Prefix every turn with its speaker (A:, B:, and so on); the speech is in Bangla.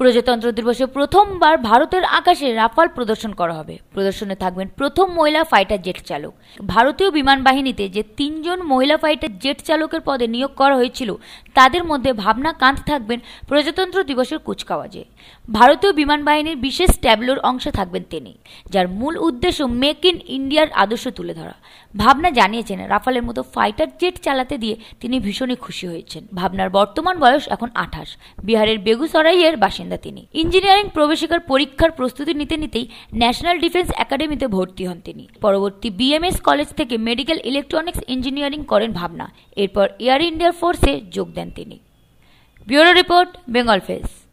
A: প্রজাতন্ত্র দিবসে প্রথমবার ভারতের আকাশে রাফাল প্রদর্শন করা হবে প্রদর্শনে থাকবেন প্রথম মহিলা ফাইটার জেট চালক ভারতীয় বিমান বাহিনীতে যে তিনজন মহিলা ফাইটার জেট চালকের পদে নিয়োগ করা হয়েছিল তাদের মধ্যে ভাবনা কান্ত থাকবেন প্রজাতন্ত্র দিবসের কুচকাওয়াজে ভারতীয় বিমান বাহিনীর বিশেষ ট্যাবলোর অংশে থাকবেন তিনি যার মূল উদ্দেশ্য মেক ইন ইন্ডিয়ার আদর্শ তুলে ধরা ভাবনা জানিয়েছেন রাফালের মতো ফাইটার জেট চালাতে দিয়ে তিনি ভীষণই খুশি হয়েছেন ভাবনার বর্তমান বয়স এখন আঠাশ বিহারের বেগুসরাইয়ের বাসিন্দা বাসিন্দা তিনি ইঞ্জিনিয়ারিং প্রবেশিকার পরীক্ষার প্রস্তুতি নিতে নিতেই ন্যাশনাল ডিফেন্স একাডেমিতে ভর্তি হন তিনি পরবর্তী বিএমএস কলেজ থেকে মেডিকেল ইলেকট্রনিক্স ইঞ্জিনিয়ারিং করেন ভাবনা এরপর এয়ার ইন্ডিয়া ফোর্সে যোগ দেন তিনি ব্যুরো রিপোর্ট বেঙ্গল ফেস